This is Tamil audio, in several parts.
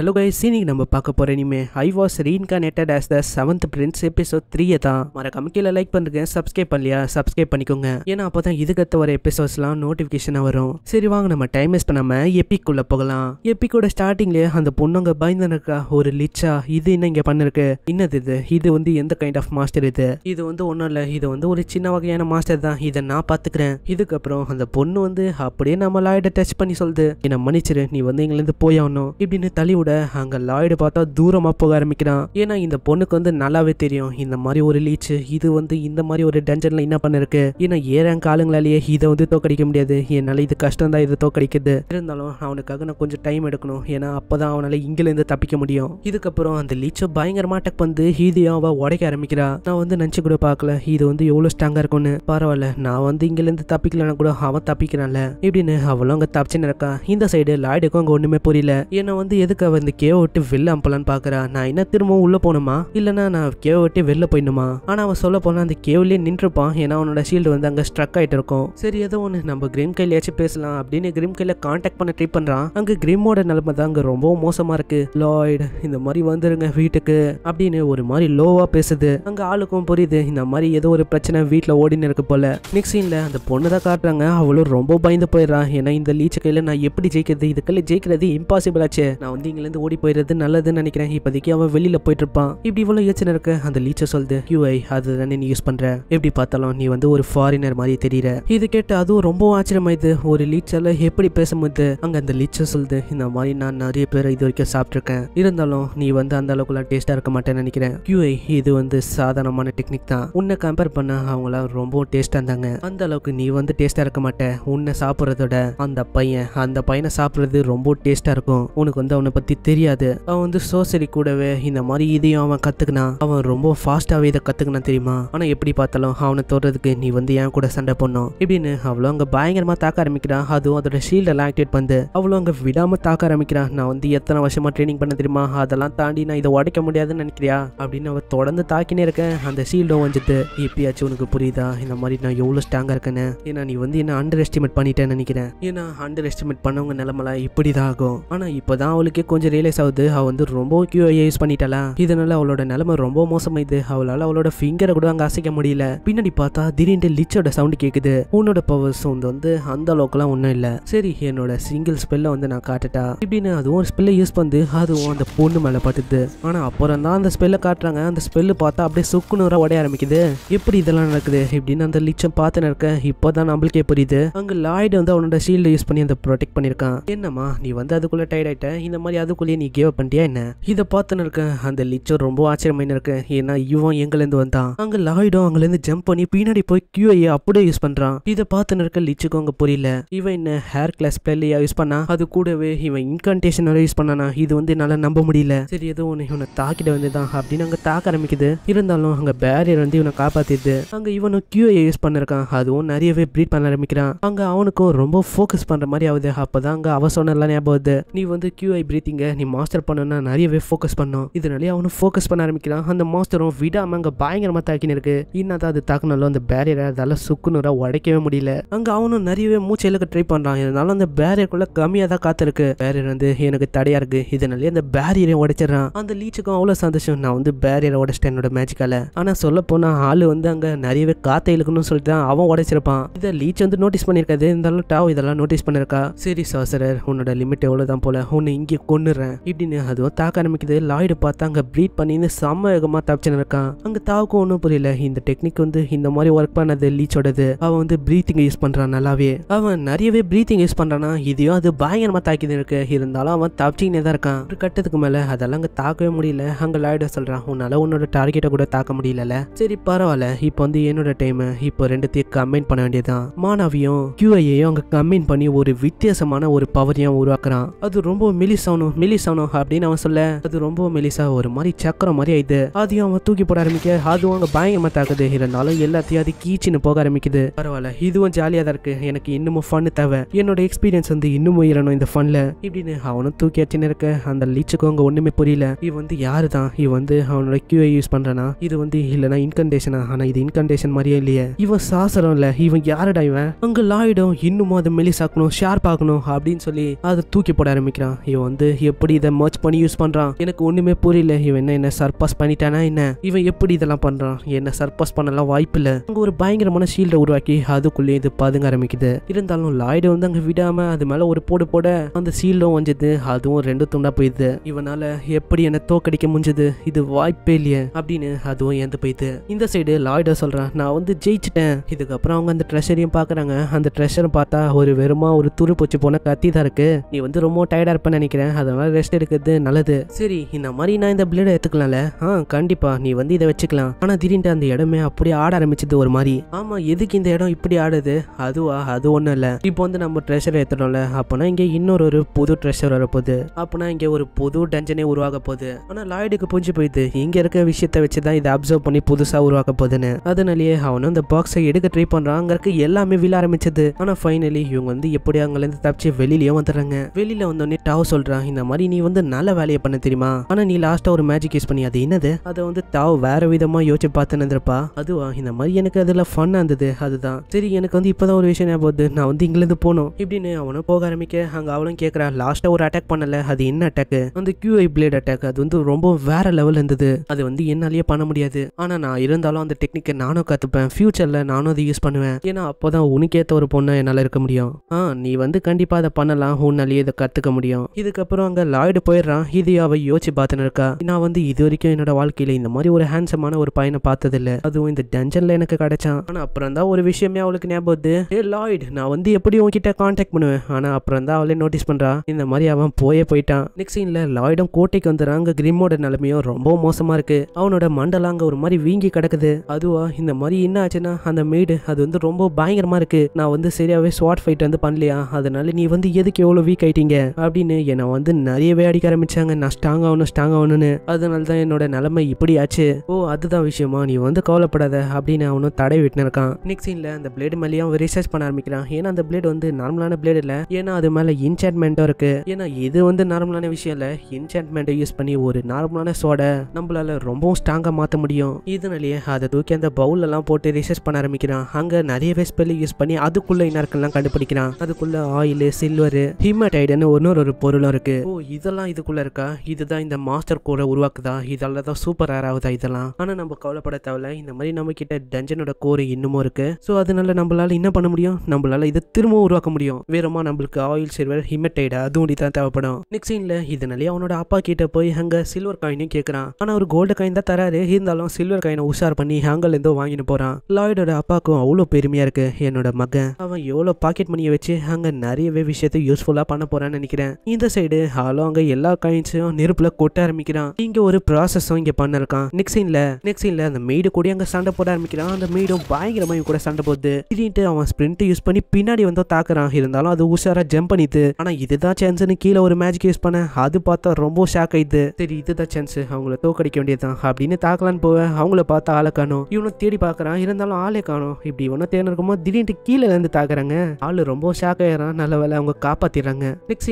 ஹலோ கைஸ் இன்னைக்கு நம்ம பார்க்க போகிற இனிமே I was reincarnated as the seventh prince episode த்ரீயை தான் மர கீழே லைக் பண்ணுறேன் சப்ஸ்கிரைப் பண்ணலையா சப்ஸ்கிரைப் பண்ணிக்கோங்க ஏன்னா அப்போ தான் இதுக்கத்த வர எபிசோட்ஸ்லாம் நோட்டிஃபிகேஷனாக வரும் சரி வாங்க நம்ம டைம் வேஸ்ட் பண்ணாமல் எப்பிக்குள்ளே போகலாம் எப்பிக்கோட ஸ்டார்டிங்லேயே அந்த பொண்ணுங்க பயந்தனக்கா ஒரு லிச்சா இது என்ன இங்கே பண்ணிருக்கு என்னது இது இது வந்து எந்த கைண்ட் ஆஃப் மாஸ்டர் இது இது வந்து ஒன்றும் இல்லை இது வந்து ஒரு சின்ன வகையான மாஸ்டர் தான் இதை நான் பார்த்துக்கிறேன் இதுக்கப்புறம் அந்த பொண்ணு வந்து அப்படியே நம்ம லாய்டை டச் பண்ணி சொல்லுது என்னை மன்னிச்சிரு நீ வந்து எங்கேருந்து போய் ஆகணும் இப்படின்னு தள்ளி கூட அங்கே லாய்டு பார்த்தா தூரமாக போக ஆரம்பிக்கிறான் ஏன்னா இந்த பொண்ணுக்கு வந்து நல்லாவே தெரியும் இந்த மாதிரி ஒரு லீச்சு இது வந்து இந்த மாதிரி ஒரு டென்ஷனில் என்ன பண்ணிருக்கு ஏன்னா ஏறன் காலங்களாலேயே இதை வந்து தோக்கடிக்க முடியாது என்னால் இது கஷ்டம் தான் இதை தோக்கடிக்குது இருந்தாலும் அவனுக்காக நான் கொஞ்சம் டைம் எடுக்கணும் ஏன்னா அப்போ தான் அவனால் இங்கிலேருந்து தப்பிக்க முடியும் இதுக்கப்புறம் அந்த லீச்சை பயங்கரமாக அட்டாக் வந்து ஹீதியும் அவள் உடைக்க ஆரம்பிக்கிறா நான் வந்து நினச்சி கூட பார்க்கல இது வந்து எவ்வளோ ஸ்ட்ராங்காக இருக்கும்னு பரவாயில்ல நான் வந்து இங்கிலேருந்து தப்பிக்கலன்னா கூட அவன் தப்பிக்கிறான்ல இப்படின்னு அவளும் அங்கே தப்பிச்சுன்னு இருக்கா இந்த சைடு லாய்டுக்கும் அங்கே ஒன்றுமே புரியல ஏன்னா வந்து எதுக்கு அவ வந்து கேவை விட்டு வெளில அம்பலான்னு பாக்குறா நான் என்ன திரும்பவும் உள்ள போனுமா இல்லைன்னா நான் கேவை விட்டு வெளில போயிடணுமா ஆனா அவன் சொல்ல போனா அந்த கேவிலேயே நின்றுப்பான் ஏன்னா அவனோட ஷீல்டு வந்து அங்க ஸ்ட்ரக் ஆயிட்டு இருக்கும் சரி ஏதோ ஒன்று நம்ம கிரீம் ஏச்சு பேசலாம் அப்படின்னு கிரீம் கையில கான்டாக்ட் பண்ண ட்ரை பண்றான் அங்க கிரீமோட நிலைமை தான் அங்க ரொம்ப மோசமா இருக்கு லாய்டு இந்த மாதிரி வந்துருங்க வீட்டுக்கு அப்படின்னு ஒரு மாதிரி லோவா பேசுது அங்க ஆளுக்கும் புரியுது இந்த மாதிரி ஏதோ ஒரு பிரச்சனை வீட்டில் ஓடின்னு இருக்கு போல நெக்ஸ்ட் சீன்ல அந்த பொண்ணு தான் காட்டுறாங்க அவளும் ரொம்ப பயந்து போயிடுறான் ஏன்னா இந்த லீச்ச கையில நான் எப்படி ஜெயிக்கிறது இதுக்கெல்லாம் ஜெயிக்கிறது இம்பாசிபிள் ஆச்சு நான் வந்து இங்கிலிருந்து ஓடி போயிடுறது நல்லதுன்னு நினைக்கிறேன் இப்போதைக்கு அவன் வெளியில போயிட்டு இருப்பான் இப்படி இவ்வளோ யோசனை இருக்கு அந்த லீச்சர் சொல்லுது யூஐ அது தானே நீ யூஸ் பண்ற எப்படி பார்த்தாலும் நீ வந்து ஒரு ஃபாரினர் மாதிரி தெரியற இது கேட்டு அதுவும் ரொம்பவும் ஆச்சரியமாயுது ஒரு லீச்சரில் எப்படி பேசும்போது அங்கே அந்த லீச்சர் சொல்லுது இந்த மாதிரி நான் நிறைய பேர் இது வரைக்கும் சாப்பிட்ருக்கேன் இருந்தாலும் நீ வந்து அந்த அளவுக்குலாம் டேஸ்ட்டாக இருக்க மாட்டேன்னு நினைக்கிறேன் யூஐ இது வந்து சாதாரணமான டெக்னிக் தான் உன்னை கம்பேர் பண்ண அவங்களாம் ரொம்ப டேஸ்ட்டாக இருந்தாங்க அந்த அளவுக்கு நீ வந்து டேஸ்டா இருக்க மாட்டேன் உன்னை சாப்பிட்றதோட அந்த பையன் அந்த பையனை சாப்பிட்றது ரொம்ப டேஸ்ட்டாக இருக்கும் உனக்கு வந்து அவனை பற்றி பத்தி தெரியாது அவன் வந்து சோசரி கூடவே இந்த மாதிரி இதையும் அவன் கற்றுக்கினான் அவன் ரொம்ப ஃபாஸ்ட்டாகவே இதை கத்துக்கணும் தெரியுமா ஆனால் எப்படி பார்த்தாலும் அவனை தோடுறதுக்கு நீ வந்து என் கூட சண்டை பண்ணும் இப்படின்னு அவ்வளோ அங்கே பயங்கரமாக தாக்க ஆரம்பிக்கிறான் அதுவும் அதோட எல்லாம் ஆக்டிவேட் பண்ணு அவ்வளோ அங்கே விடாமல் தாக்க ஆரம்பிக்கிறான் நான் வந்து எத்தனை வருஷமாக ட்ரைனிங் பண்ண தெரியுமா அதெல்லாம் தாண்டி நான் இதை உடைக்க முடியாதுன்னு நினைக்கிறியா அப்படின்னு அவன் தொடர்ந்து தாக்கினே இருக்கேன் அந்த ஷீல்டும் வந்துட்டு எப்பயாச்சும் உனக்கு புரியுதா இந்த மாதிரி நான் எவ்வளோ ஸ்ட்ராங்காக இருக்கேன்னு ஏன்னா நீ வந்து என்ன அண்டர் எஸ்டிமேட் பண்ணிட்டேன்னு நினைக்கிறேன் ஏன்னா அண்டர் எஸ்டிமேட் பண்ணவங்க நிலமெல்லாம் இப்படி தான் ஆகும் ஆனால் இப்போ தான் அவளுக்கே கொஞ்சம் ரியலைஸ் ஆகுது அவள் வந்து ரொம்ப கியூஐ யூஸ் பண்ணிட்டாளா இதனால அவளோட நிலைமை ரொம்ப மோசமாயிது அவளால அவளோட ஃபிங்கரை கூட அங்கே அசைக்க முடியல பின்னாடி பார்த்தா திடீர்னு லிச்சோட சவுண்ட் கேட்குது உன்னோட பவர்ஸ் வந்து அந்த அளவுக்குலாம் ஒன்றும் இல்லை சரி என்னோட சிங்கிள் ஸ்பெல்ல வந்து நான் காட்டுட்டா இப்படின்னு அதுவும் ஒரு யூஸ் பண்ணு அதுவும் அந்த பொண்ணு மேலே பட்டுது ஆனால் அப்புறம் தான் அந்த ஸ்பெல்ல காட்டுறாங்க அந்த ஸ்பெல்லு பார்த்தா அப்படியே சுக்கு நூறா உடைய ஆரம்பிக்குது எப்படி இதெல்லாம் நடக்குது இப்படின்னு அந்த லிச்சம் பார்த்து நடக்க இப்போதான் நம்மளுக்கே புரியுது அங்கே லாய்டு வந்து அவனோட ஷீல்டு யூஸ் பண்ணி அந்த ப்ரொடெக்ட் பண்ணிருக்கான் என்னம்மா நீ வந்து அதுக்குள்ளே டயர்ட் ஆயிட்ட இந்த மாதிரி அதுக்குள்ளேயே நீ கேவ் பண்ணிட்டியா என்ன இதை பார்த்துன்னு இருக்கேன் அந்த லிச்சர் ரொம்ப ஆச்சரியமாயின்னு இருக்கு ஏன்னா இவன் எங்கேருந்து வந்தான் அங்க லாய்டும் அங்கேருந்து ஜம்ப் பண்ணி பின்னாடி போய் கியூஐயை அப்படியே யூஸ் பண்றான் இதை பார்த்துன்னு இருக்க லிச்சுக்கும் அங்கே புரியல இவன் என்ன ஹேர் கிளாஸ் பிளேலையா யூஸ் பண்ணா அது கூடவே இவன் இன்கன்டேஷன் வரை யூஸ் பண்ணானா இது வந்து என்னால் நம்ப முடியல சரி ஏதோ ஒன்று இவனை தாக்கிட்டு வந்துதான் அப்படின்னு அங்க தாக்க ஆரம்பிக்குது இருந்தாலும் அங்கே பேரியர் வந்து இவனை காப்பாத்திடுது அங்க இவனும் கியூஐ யூஸ் பண்ணிருக்கான் அதுவும் நிறையவே பிரீட் பண்ண ஆரம்பிக்கிறான் அங்க அவனுக்கும் ரொம்ப ஃபோக்கஸ் பண்ணுற மாதிரி ஆகுது அப்பதான் அங்க அவ சொன்னலாம் ஞாபகம் நீ வந்து கியூ ப்ரீத்திங் இங்கே நீ மாஸ்டர் பண்ணனா நிறையவே ஃபோக்கஸ் பண்ணும் இதனாலே அவனும் ஃபோக்கஸ் பண்ண ஆரம்பிக்கிறான் அந்த மாஸ்டரும் விடாமல் அங்கே பயங்கரமாக தாக்கின்னு இருக்கு தான் அது தாக்கினாலும் அந்த பேரியரை அதால் சுக்குநூறாக உடைக்கவே முடியல அங்கே அவனும் நிறையவே மூச்சு இழுக்க ட்ரை பண்ணுறான் இருந்தாலும் அந்த பேரியருக்குள்ளே கம்மியாக தான் காத்திருக்கு பேரியர் வந்து எனக்கு தடையாக இருக்குது இதனாலே அந்த பேரியரை உடைச்சிடறான் அந்த லீச்சுக்கும் அவ்வளோ சந்தோஷம் நான் வந்து பேரியரை உடைச்சிட்டேன் என்னோட மேஜிக்கால ஆனால் சொல்ல போனால் ஆள் வந்து அங்கே நிறையவே காத்த இழுக்கணும்னு சொல்லிட்டு தான் அவன் உடைச்சிருப்பான் இதை லீச் வந்து நோட்டீஸ் பண்ணியிருக்காது இருந்தாலும் டாவ் இதெல்லாம் நோட்டீஸ் பண்ணிருக்கா சரி சாசரர் உன்னோட லிமிட் எவ்வளோ தான் போல உன்னை இங்கே கொண்டு கொண்டுடுறேன் இப்படின்னு அதுவும் தாக்க ஆரம்பிக்குது லாய்டு பார்த்து அங்கே ப்ரீட் பண்ணின்னு செம்ம வேகமாக தப்பிச்சுன்னு இருக்கான் அங்கே தாவுக்கும் ஒன்றும் புரியல இந்த டெக்னிக் வந்து இந்த மாதிரி ஒர்க் பண்ணது லீச்சோடது அவன் வந்து ப்ரீத்திங் யூஸ் பண்ணுறான் நல்லாவே அவன் நிறையவே ப்ரீத்திங் யூஸ் பண்ணுறான்னா இதையும் அது பயங்கரமாக தாக்கிது இருக்கு இருந்தாலும் அவன் தப்பிச்சிக்கினே தான் இருக்கான் ஒரு கட்டத்துக்கு மேலே அதெல்லாம் அங்கே தாக்கவே முடியல அங்கே லாய்டு சொல்கிறான் உன்னால் உன்னோட டார்கெட்டை கூட தாக்க முடியல சரி பரவாயில்ல இப்போ வந்து என்னோட டைம் இப்போ ரெண்டுத்தையும் கம்பைன் பண்ண வேண்டியதுதான் மானாவியும் கியூஐயையும் அங்கே கம்பைன் பண்ணி ஒரு வித்தியாசமான ஒரு பவரையும் உருவாக்குறான் அது ரொம்ப மெலிசானும் மெலிசானோ அப்படின்னு அவன் சொல்ல அது ரொம்ப மெலிசா ஒரு மாதிரி சக்கரம் மாதிரி ஆயிடுது அதையும் அவன் தூக்கி போட ஆரம்பிக்க அதுவும் அங்க பயங்கரமா தாக்குது இருந்தாலும் எல்லாத்தையும் அது கீச்சின்னு போக ஆரம்பிக்குது பரவாயில்ல இதுவும் ஜாலியாக தான் இருக்கு எனக்கு இன்னமும் ஃபன் தேவை என்னோட எக்ஸ்பீரியன்ஸ் வந்து இன்னும் உயரணும் இந்த ஃபன்ல இப்படின்னு அவனும் தூக்கி அடிச்சுன்னு இருக்க அந்த லீச்சுக்கும் அங்கே ஒண்ணுமே புரியல இவன் வந்து யாரு தான் இவன் வந்து அவனோட கியூஐ யூஸ் பண்றனா இது வந்து இல்லனா இன்கண்டேஷனா ஆனா இது இன்கண்டேஷன் மாதிரியே இல்லையே இவன் சாசரம் இல்ல இவன் யாரடா இவன் அங்க லாயிடும் இன்னும் அதை மெலிசாக்கணும் ஷார்ப் ஆகணும் அப்படின்னு சொல்லி அதை தூக்கி போட ஆரம்பிக்கிறான் இவன் வந்து எப்படி இதை மர்ச் பண்ணி யூஸ் பண்ணுறான் எனக்கு ஒன்றுமே புரியல இவன் என்ன என்ன சர்பாஸ் பண்ணிட்டானா என்ன இவன் எப்படி இதெல்லாம் பண்ணுறான் என்ன சர்பாஸ் பண்ணலாம் வாய்ப்பு இல்லை அங்கே ஒரு பயங்கரமான ஷீல்ட உருவாக்கி அதுக்குள்ளேயே இது பாதுங்க ஆரம்பிக்குது இருந்தாலும் லாய்டு வந்து அங்கே விடாமல் அது மேலே ஒரு போடு போட அந்த ஷீல்டும் வஞ்சது அதுவும் ரெண்டு துண்டா போயிடுது இவனால் எப்படி என்ன தோக்கடிக்க முடிஞ்சது இது வாய்ப்பே இல்லையே அப்படின்னு அதுவும் ஏந்து போயிடுது இந்த சைடு லாய்டா சொல்கிறான் நான் வந்து ஜெயிச்சிட்டேன் இதுக்கப்புறம் அவங்க அந்த ட்ரெஷரையும் பார்க்குறாங்க அந்த ட்ரெஷரும் பார்த்தா ஒரு வெறுமா ஒரு துரு போச்சு போன கத்தி தான் இருக்கு நீ வந்து ரொம்ப டயர்டா இருப்பேன்னு நினைக்கிறேன் அதனால நாளாக ரெஸ்ட் எடுக்கிறது நல்லது சரி இந்த மாதிரி நான் இந்த பிளேட எடுத்துக்கலாம்ல ஆ கண்டிப்பா நீ வந்து இதை வச்சுக்கலாம் ஆனா திடீர்னு அந்த இடமே அப்படியே ஆட ஆரம்பிச்சது ஒரு மாதிரி ஆமா எதுக்கு இந்த இடம் இப்படி ஆடுது அதுவா அது ஒண்ணும் இல்ல இப்போ வந்து நம்ம ட்ரெஷர் ஏத்தணும்ல அப்பனா இங்க இன்னொரு ஒரு புது ட்ரெஷர் வரப்போகுது அப்பனா இங்க ஒரு புது டஞ்சனே உருவாக போகுது ஆனா லாய்டுக்கு புரிஞ்சு போயிடுது இங்க இருக்க விஷயத்த வச்சுதான் இதை அப்சர்வ் பண்ணி புதுசா உருவாக்க போகுதுன்னு அதனாலயே அவனும் அந்த பாக்ஸை எடுக்க ட்ரை பண்றான் அங்க இருக்க எல்லாமே விழ ஆரம்பிச்சது ஆனா ஃபைனலி இவங்க வந்து எப்படி இருந்து தப்பிச்சு வெளியிலயும் வந்துடுறாங்க வெளியில வந்தோடனே டாவ் சொல்றான் இந்த மாதிரி நீ வந்து நல்ல வேலையை பண்ண தெரியுமா ஆனா நீ லாஸ்டா ஒரு மேஜிக் யூஸ் பண்ணி அது என்னது அதை வந்து தாவ் வேற விதமா யோசிச்சு பார்த்துன்னு இருந்திருப்பா அதுவா இந்த மாதிரி எனக்கு அதுல ஃபன்னா இருந்தது அதுதான் சரி எனக்கு வந்து இப்பதான் ஒரு விஷயம் போகுது நான் வந்து இங்கிலிருந்து போனோம் இப்படின்னு அவனும் போக ஆரம்பிக்க அங்க அவளும் கேக்குறா லாஸ்டா ஒரு அட்டாக் பண்ணல அது என்ன அட்டாக் அந்த கியூஐ பிளேட் அட்டாக் அது வந்து ரொம்ப வேற லெவல் இருந்தது அது வந்து என்னாலேயே பண்ண முடியாது ஆனா நான் இருந்தாலும் அந்த டெக்னிக்கை நானும் கத்துப்பேன் ஃபியூச்சர்ல நானும் அதை யூஸ் பண்ணுவேன் ஏன்னா அப்போதான் உனக்கேத்த ஒரு பொண்ணு என்னால் இருக்க முடியும் ஆ நீ வந்து கண்டிப்பா அதை பண்ணலாம் உன்னாலேயே இதை கத்துக்க முடியும் இதுக்கப்புறம் அங்கே லாய்டு போயிடுறான் இது அவள் யோசிச்சு பார்த்துன்னு இருக்கா நான் வந்து இது வரைக்கும் என்னோட வாழ்க்கையில இந்த மாதிரி ஒரு ஹேண்ட்ஸமான ஒரு பையனை பார்த்ததில்ல அதுவும் இந்த டென்ஷன்ல எனக்கு கிடைச்சான் ஆனால் அப்புறம் தான் ஒரு விஷயமே அவளுக்கு ஞாபகம் ஏ லாய்டு நான் வந்து எப்படி உன்கிட்ட காண்டாக்ட் பண்ணுவேன் ஆனால் அப்புறம் தான் அவளே நோட்டீஸ் பண்றா இந்த மாதிரி அவன் போயே போயிட்டான் நெக்ஸ்ட் சீன்ல லாய்டும் கோட்டைக்கு வந்துடுறாங்க கிரிமோட நிலைமையும் ரொம்ப மோசமாக இருக்கு அவனோட மண்டலம் அங்கே ஒரு மாதிரி வீங்கி கிடக்குது அதுவா இந்த மாதிரி என்ன ஆச்சுன்னா அந்த மீடு அது வந்து ரொம்ப பயங்கரமா இருக்கு நான் வந்து சரியாகவே ஸ்வாட் ஃபைட் வந்து பண்ணலையா அதனால நீ வந்து எதுக்கு எவ்வளோ வீக் ஆயிட்டீங்க அப்படின்னு என்னை வந்து நிறையவே அடிக்க ஆரம்பிச்சாங்க நான் ஸ்ட்ராங் ஆகணும் ஸ்ட்ராங் ஆகணும்னு அதனால தான் என்னோட நிலைமை இப்படி ஆச்சு ஓ அதுதான் விஷயமா நீ வந்து கவலைப்படாத அப்படின்னு அவனும் தடை விட்டுனிருக்கான் நெக்ஸ்ட் சீனில் அந்த பிளேடு மேலேயும் அவன் ரிசர்ச் பண்ண ஆரம்பிக்கிறான் ஏன்னா அந்த பிளேடு வந்து நார்மலான பிளேடு இல்லை ஏன்னா அது மேலே இன்சாட்மெண்ட்டும் இருக்கு ஏன்னா இது வந்து நார்மலான விஷயம் இல்லை இன்சாட்மெண்ட்டை யூஸ் பண்ணி ஒரு நார்மலான சோடை நம்மளால ரொம்பவும் ஸ்ட்ராங்காக மாற்ற முடியும் இதனாலேயே அதை தூக்கி அந்த பவுலெல்லாம் போட்டு ரிசர்ச் பண்ண ஆரம்பிக்கிறான் அங்கே நிறையவே ஸ்பெல் யூஸ் பண்ணி அதுக்குள்ளே இனர்கள்லாம் கண்டுபிடிக்கிறான் அதுக்குள்ளே ஆயில் சில்வர் ஹிமடைடுன்னு ஒன்னொரு ஒரு பொருளும் இருக்கு ஓ இதெல்லாம் இதுக்குள்ளே இருக்கா இதுதான் இந்த மாஸ்டர் கோரை உருவாக்குதா இதெல்லாம் தான் சூப்பர் ஆகுதா இதெல்லாம் ஆனால் நம்ம கவலைப்பட தேவையில்ல இந்த மாதிரி நம்ம கிட்ட டஞ்சனோட கோர் இன்னமும் இருக்குது ஸோ அதனால நம்மளால் என்ன பண்ண முடியும் நம்மளால் இதை திரும்பவும் உருவாக்க முடியும் வேறமா நம்மளுக்கு ஆயில் சில்வர் ஹிமெட்டைடு அதுவும் தான் தேவைப்படும் நெக்ஸ்ட் சீனில் இதனாலேயே அவனோட அப்பா கிட்ட போய் அங்கே சில்வர் காயினும் கேட்குறான் ஆனால் ஒரு கோல்டு காயின் தான் தராரு இருந்தாலும் சில்வர் காயினை உஷார் பண்ணி இருந்தோ வாங்கிட்டு போகிறான் லாய்டோட அப்பாக்கும் அவ்வளோ பெருமையாக இருக்குது என்னோட மகன் அவன் எவ்வளோ பாக்கெட் மணியை வச்சு அங்கே நிறையவே விஷயத்தை யூஸ்ஃபுல்லாக பண்ண போகிறான்னு நினைக்கிறேன் இந்த சைடு ஹாலோ அங்கே எல்லா காயின்ஸையும் நெருப்பில் கொட்ட ஆரம்பிக்கிறான் இங்கே ஒரு ப்ராசஸும் இங்கே பண்ணிருக்கான் நெக்ஸ்ட் சீனில் நெக்ஸ்ட் அந்த மெய்டு கூட அங்கே சண்டை போட ஆரம்பிக்கிறான் அந்த மெய்டும் பயங்கரமாக இவங்க கூட சண்டை போகுது திடீர்னு அவன் ஸ்பிரிண்ட் யூஸ் பண்ணி பின்னாடி வந்து தாக்குறான் இருந்தாலும் அது உஷாரா ஜம்ப் பண்ணிது ஆனால் இதுதான் சான்ஸ் கீழே ஒரு மேஜிக் யூஸ் பண்ண அது பார்த்தா ரொம்ப ஷாக் ஆயிடுது சரி இதுதான் சான்ஸ் அவங்கள தோக்கடிக்க வேண்டியதுதான் அப்படின்னு தாக்கலான்னு போவேன் அவங்கள பார்த்தா ஆளை காணும் இவனும் தேடி பாக்குறான் இருந்தாலும் ஆளே காணும் இப்படி ஒன்றும் தேர்ந்து இருக்கும்போது திடீர்னு கீழே இருந்து தாக்குறாங்க ஆள் ரொம்ப ஷாக் ஆயிடறான் நல்ல வேலை அவங்க காப்பாத்திடுறாங்க நெக்ஸ்ட்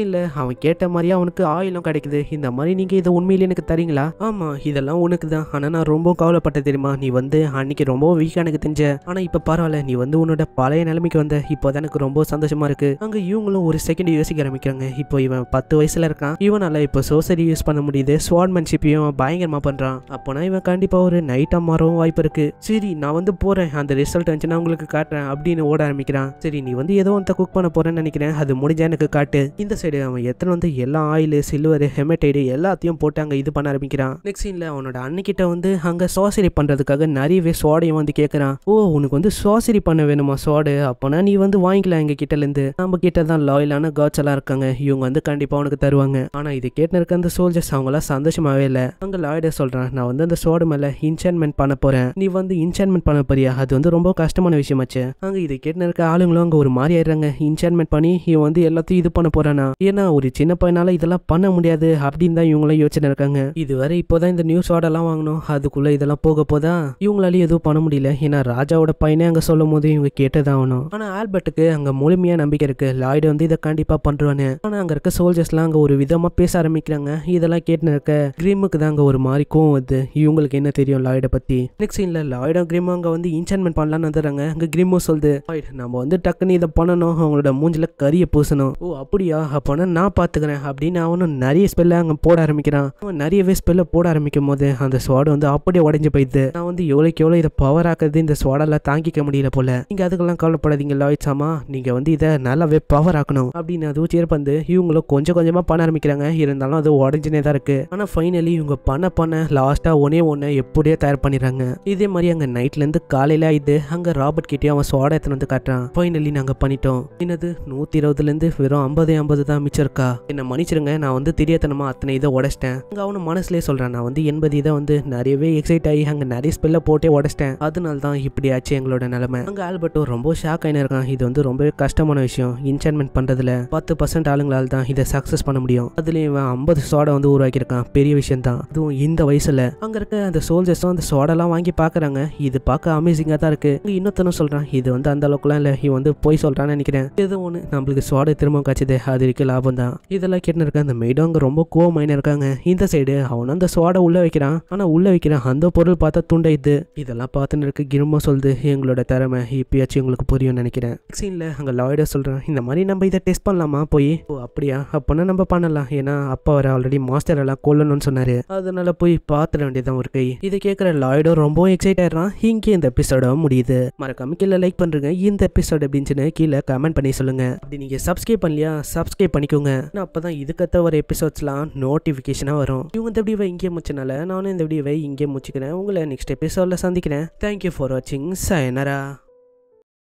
அவன் கேட்ட மாதிரியா அவனுக்கு ஆயிலும் கிடைக்குது இந்த மாதிரி நீங்கள் இதை உண்மையில எனக்கு தரீங்களா ஆமாம் இதெல்லாம் உனக்கு தான் ஆனால் நான் ரொம்ப கவலைப்பட்ட தெரியுமா நீ வந்து அன்னைக்கு ரொம்ப வீக்காக எனக்கு தெரிஞ்ச ஆனால் இப்போ பரவாயில்ல நீ வந்து உன்னோட பழைய நிலைமைக்கு வந்த இப்போ எனக்கு ரொம்ப சந்தோஷமாக இருக்குது அங்கே இவங்களும் ஒரு செகண்ட் யோசிக்க ஆரம்பிக்கிறாங்க இப்போ இவன் பத்து வயசில் இருக்கான் இவனால் இப்போ சோசரி யூஸ் பண்ண முடியுது ஸ்வாட்மன்ஷிப்பையும் பயங்கரமாக பண்ணுறான் அப்போனா இவன் கண்டிப்பாக ஒரு நைட்டாக மாறவும் வாய்ப்பு இருக்கு சரி நான் வந்து போகிறேன் அந்த ரிசல்ட் வந்துச்சுன்னா உங்களுக்கு காட்டுறேன் அப்படின்னு ஓட ஆரம்பிக்கிறான் சரி நீ வந்து ஏதோ ஒன்றை குக் பண்ண போகிறேன்னு நினைக்கிறேன் அது முடிஞ்சா எனக்கு காட்டு இந்த சைடு அவன் எத்தனை வந்து எல்லா ஆயில் சில்வர் ஹெமடைடு எல்லாத்தையும் போட்டு அங்கே இது பண்ண ஆரம்பிக்கிறான் நெக்ஸ்ட் சீனில் அவனோட அன்னிக்கிட்ட வந்து அங்கே சோசரி பண்ணுறதுக்காக நிறையவே சோடையும் வந்து கேட்குறான் ஓ உனக்கு வந்து சோசரி பண்ண வேணுமா சோடு அப்போனா நீ வந்து வாங்கிக்கலாம் எங்கள் கிட்டலேருந்து நம்ம கிட்ட தான் லாயலான காட்ஸ் எல்லாம் இருக்காங்க இவங்க வந்து கண்டிப்பாக உனக்கு தருவாங்க ஆனால் இது கேட்டு இருக்க அந்த சோல்ஜர்ஸ் அவங்களாம் சந்தோஷமாகவே இல்லை அங்கே லாய்டே சொல்கிறான் நான் வந்து அந்த சோடு மேலே இன்சைன்மெண்ட் பண்ண போகிறேன் நீ வந்து இன்சைன்மெண்ட் பண்ண போறியா அது வந்து ரொம்ப கஷ்டமான விஷயமாச்சு அங்கே இது கேட்டு இருக்க ஆளுங்களும் அங்கே ஒரு மாதிரி ஆயிடுறாங்க இன்சைன்மெண்ட் பண்ணி இவன் வந்து எல்லாத்தையும் இது பண்ண போகிறானா ஏன்னா ஒரு சின்ன பையனால இதெல்லாம் பண்ண முடியாது அப்படின்னு தான் இவங்களாம் யோசனை இருக்காங்க இதுவரை இப்போதான் இந்த நியூஸ் ஆர்டர்லாம் வாங்கணும் அதுக்குள்ள இதெல்லாம் போக போதா இவங்களாலேயும் எதுவும் பண்ண முடியல ஏன்னா ராஜாவோட பையனே அங்க சொல்லும் போது இவங்க கேட்டதாகணும் ஆனா ஆல்பர்ட்டுக்கு அங்க முழுமையா நம்பிக்கை இருக்கு லாய்டு வந்து இதை கண்டிப்பா பண்றானு ஆனா அங்க இருக்க சோல்ஜர்ஸ்லாம் அங்க ஒரு விதமா பேச ஆரம்பிக்கிறாங்க இதெல்லாம் கேட்டு இருக்க கிரீமுக்கு தான் அங்க ஒரு மாதிரி கோவம் வருது இவங்களுக்கு என்ன தெரியும் லாய்டை பத்தி நெக்ஸ்ட் சீன்ல லாய்டும் கிரீமும் அங்க வந்து இன்சைன்மெண்ட் பண்ணலாம்னு வந்துடுறாங்க அங்க கிரீமும் சொல்லுது நம்ம வந்து டக்குன்னு இதை பண்ணணும் அவங்களோட மூஞ்சில கறியை பூசணும் ஓ அப்படியா அப்பனா நான் பாத்துக்கிறேன் அப்படின்னு அவனும் நிறைய ஸ்பெல்ல அங்கே போட ஆரம்பிக்கிறான் அவன் நிறையவே ஸ்பெல்ல போட ஆரம்பிக்கும் போது அந்த ஸ்வாடு வந்து அப்படியே உடஞ்சி போயிடுது நான் வந்து எவ்வளோக்கு எவ்வளோ இதை பவர் ஆக்குறது இந்த ஸ்வாடெல்லாம் தாங்கிக்க முடியல போல நீங்க அதுக்கெல்லாம் கவலைப்படாதீங்க லாய்ட் சாமா நீங்கள் வந்து இதை நல்லாவே பவர் ஆக்கணும் அப்படின்னு அதுவும் வந்து இவங்களும் கொஞ்சம் கொஞ்சமாக பண்ண ஆரம்பிக்கிறாங்க இருந்தாலும் அது உடஞ்சுனே தான் இருக்குது ஆனால் ஃபைனலி இவங்க பண்ண பண்ண லாஸ்ட்டாக ஒன்னே ஒன்று எப்படியோ தயார் பண்ணிடுறாங்க இதே மாதிரி அங்கே நைட்லேருந்து காலையில் ஆயிடுது அங்கே ராபர்ட் கிட்டே அவன் சோடா எத்தனை வந்து காட்டுறான் ஃபைனலி நாங்கள் பண்ணிட்டோம் என்னது நூற்றி இருபதுலேருந்து வெறும் ஐம்பது ஐம்பது தான் மிச்சம் இருக்கா என்ன மணி மன்னிச்சிருங்க நான் வந்து திரியத்தனமாக அத்தனை இதை உடச்சிட்டேன் அங்கே அவனு மனசுலேயே சொல்கிறான் நான் வந்து எண்பது இதை வந்து நிறையவே எக்ஸைட் ஆகி அங்கே நிறைய ஸ்பெல்ல போட்டே உடச்சிட்டேன் அதனால தான் இப்படி ஆச்சு எங்களோட நிலமை அங்கே ஆல்பர்ட்டோ ரொம்ப ஷாக் ஆகினு இருக்கான் இது வந்து ரொம்பவே கஷ்டமான விஷயம் இன்ஸ்டால்மெண்ட் பண்ணுறதுல பத்து பர்சன்ட் ஆளுங்களால் தான் இதை சக்ஸஸ் பண்ண முடியும் அதுலேயும் இவன் ஐம்பது சோடை வந்து உருவாக்கியிருக்கான் பெரிய விஷயம் தான் அதுவும் இந்த வயசில் அங்கே இருக்க அந்த சோல்ஜர்ஸும் அந்த சோடெல்லாம் வாங்கி பார்க்குறாங்க இது பார்க்க அமேசிங்காக தான் இருக்குது இங்கே இன்னொருத்தனும் சொல்கிறான் இது வந்து அந்த அளவுக்குலாம் இல்லை இவன் வந்து போய் சொல்கிறான்னு நினைக்கிறேன் இது ஒன்று நம்மளுக்கு சோடை திரும்ப காய்ச்சது அது வரைக்கும் லாபம் தான் இதெல்லாம் சைடில் இருக்க அந்த மெய்டும் அங்கே ரொம்ப கோவமாயின்னு இருக்காங்க இந்த சைடு அவன் அந்த சுவாடை உள்ளே வைக்கிறான் ஆனால் உள்ளே வைக்கிறான் அந்த பொருள் பார்த்தா துண்டைது இதெல்லாம் பார்த்துன்னு இருக்க கிரும்ப சொல்லுது எங்களோட திறமை இப்பயாச்சும் உங்களுக்கு புரியும் நினைக்கிறேன் சீனில் அங்கே லாய்டை சொல்கிறேன் இந்த மாதிரி நம்ம இதை டெஸ்ட் பண்ணலாமா போய் ஓ அப்படியா அப்போனா நம்ம பண்ணலாம் ஏன்னா அப்பா அவர் ஆல்ரெடி மாஸ்டர் எல்லாம் கொல்லணும்னு சொன்னார் அதனால போய் பார்த்துட வேண்டியதான் ஒரு கை இதை கேட்குற லாய்டும் ரொம்ப எக்ஸைட் ஆயிடுறான் இங்கே இந்த எபிசோட முடியுது மறக்காம கீழே லைக் பண்ணுறேங்க இந்த எபிசோட் அப்படின்னு கீழே கமெண்ட் பண்ணி சொல்லுங்கள் அப்படி நீங்கள் சப்ஸ்கிரைப் பண்ணலையா சப்ஸ்கிரைப் பண்ணிக்கோங்க நான் அப்போ தான் இதுக்கத்த ஒரு எபிசோட்ஸ்லாம் நோட்டிஃபிகேஷனாக வரும் இவங்க இந்த வை இங்கே முடிச்சனால நானும் இந்த வீடியோவை இங்கே முடிச்சுக்கிறேன் உங்களை நெக்ஸ்ட் எபிசோடில் சந்திக்கிறேன் தேங்க்யூ ஃபார் வாட்சிங் சயனரா